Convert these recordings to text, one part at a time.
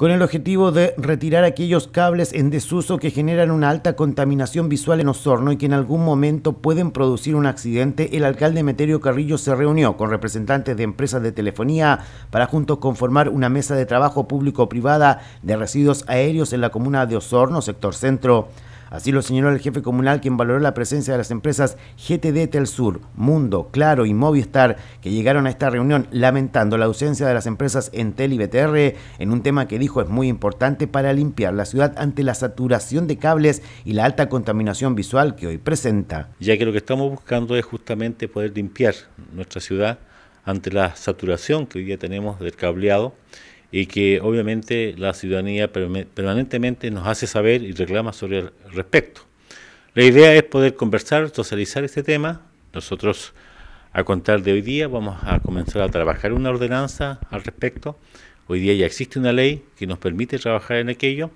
con el objetivo de retirar aquellos cables en desuso que generan una alta contaminación visual en Osorno y que en algún momento pueden producir un accidente, el alcalde Meterio Carrillo se reunió con representantes de empresas de telefonía para juntos conformar una mesa de trabajo público-privada de residuos aéreos en la comuna de Osorno, sector centro. Así lo señaló el jefe comunal, quien valoró la presencia de las empresas GTD Sur, Mundo, Claro y Movistar, que llegaron a esta reunión lamentando la ausencia de las empresas Entel y BTR en un tema que dijo es muy importante para limpiar la ciudad ante la saturación de cables y la alta contaminación visual que hoy presenta. Ya que lo que estamos buscando es justamente poder limpiar nuestra ciudad ante la saturación que hoy día tenemos del cableado y que obviamente la ciudadanía permanentemente nos hace saber y reclama sobre el respecto. La idea es poder conversar, socializar este tema. Nosotros a contar de hoy día vamos a comenzar a trabajar una ordenanza al respecto. Hoy día ya existe una ley que nos permite trabajar en aquello.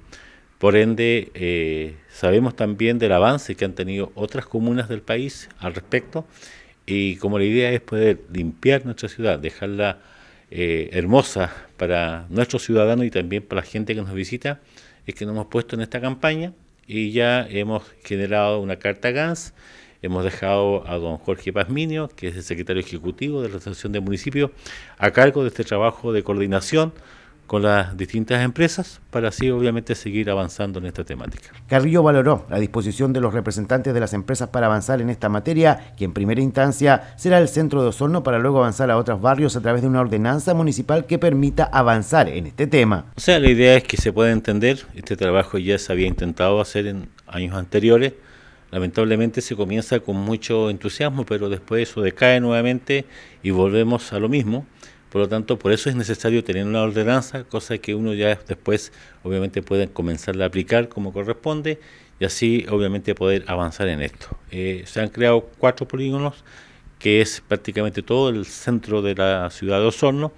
Por ende, eh, sabemos también del avance que han tenido otras comunas del país al respecto. Y como la idea es poder limpiar nuestra ciudad, dejarla eh, hermosa para nuestros ciudadanos y también para la gente que nos visita es que nos hemos puesto en esta campaña y ya hemos generado una carta GANS. Hemos dejado a don Jorge Pazminio, que es el secretario ejecutivo de la Asociación de Municipios, a cargo de este trabajo de coordinación con las distintas empresas para así obviamente seguir avanzando en esta temática. Carrillo valoró la disposición de los representantes de las empresas para avanzar en esta materia, que en primera instancia será el centro de Osorno para luego avanzar a otros barrios a través de una ordenanza municipal que permita avanzar en este tema. O sea, la idea es que se pueda entender, este trabajo ya se había intentado hacer en años anteriores, lamentablemente se comienza con mucho entusiasmo, pero después eso decae nuevamente y volvemos a lo mismo. Por lo tanto, por eso es necesario tener una ordenanza, cosa que uno ya después obviamente puede comenzar a aplicar como corresponde y así obviamente poder avanzar en esto. Eh, se han creado cuatro polígonos, que es prácticamente todo el centro de la ciudad de Osorno,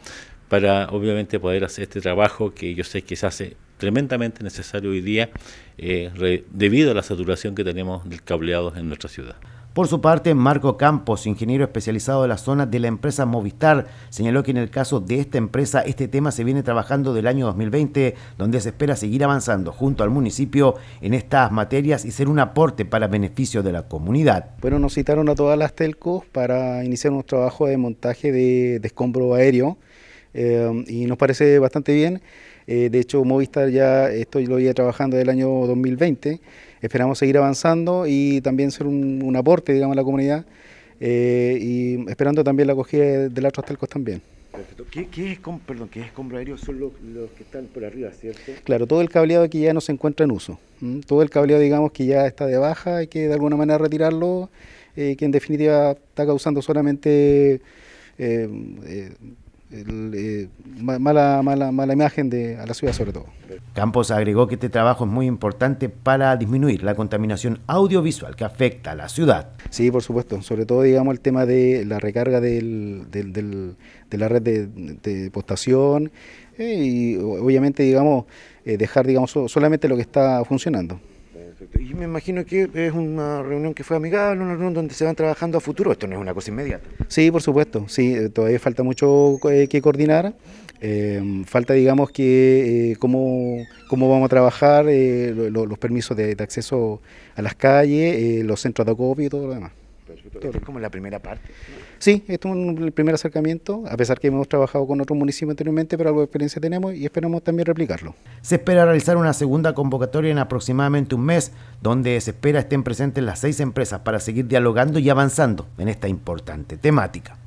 para obviamente poder hacer este trabajo que yo sé que se hace tremendamente necesario hoy día eh, debido a la saturación que tenemos del cableado en nuestra ciudad. Por su parte, Marco Campos, ingeniero especializado de la zona de la empresa Movistar, señaló que en el caso de esta empresa este tema se viene trabajando del año 2020, donde se espera seguir avanzando junto al municipio en estas materias y ser un aporte para beneficio de la comunidad. Bueno, nos citaron a todas las telcos para iniciar un trabajo de montaje de, descombro escombro aéreo eh, y nos parece bastante bien. Eh, de hecho, Movistar ya esto lo iba trabajando del año 2020. Esperamos seguir avanzando y también ser un, aporte, digamos, a la comunidad eh, y esperando también la acogida de las otras también. ¿Qué, es, perdón, ¿qué es aéreo? Son los, que están por arriba, ¿cierto? Claro, todo el cableado que ya no se encuentra en uso. Todo el cableado, digamos, que ya está de baja, hay que de alguna manera retirarlo, eh, que en definitiva está causando solamente... Eh, eh, mala, mala, mala imagen de, a la ciudad sobre todo. Campos agregó que este trabajo es muy importante para disminuir la contaminación audiovisual que afecta a la ciudad. Sí, por supuesto, sobre todo digamos el tema de la recarga de la red de, postación eh, y obviamente digamos eh, dejar digamos solamente lo que está funcionando. Y me imagino que es una reunión que fue amigable, una reunión donde se van trabajando a futuro. Esto no es una cosa inmediata. Sí, por supuesto. Sí, eh, todavía falta mucho eh, que coordinar. Eh, falta, digamos, que eh, cómo, cómo, vamos a trabajar los permisos de, de, acceso a las calles, los centros de acopio y todo lo demás es como la primera parte. Sí, esto es un, el primer acercamiento, a pesar que hemos trabajado con otros municipios anteriormente, pero algo de experiencia tenemos y esperamos también replicarlo. Se espera realizar una segunda convocatoria en aproximadamente un mes, donde se espera estén presentes las seis empresas para seguir dialogando y avanzando en esta importante temática.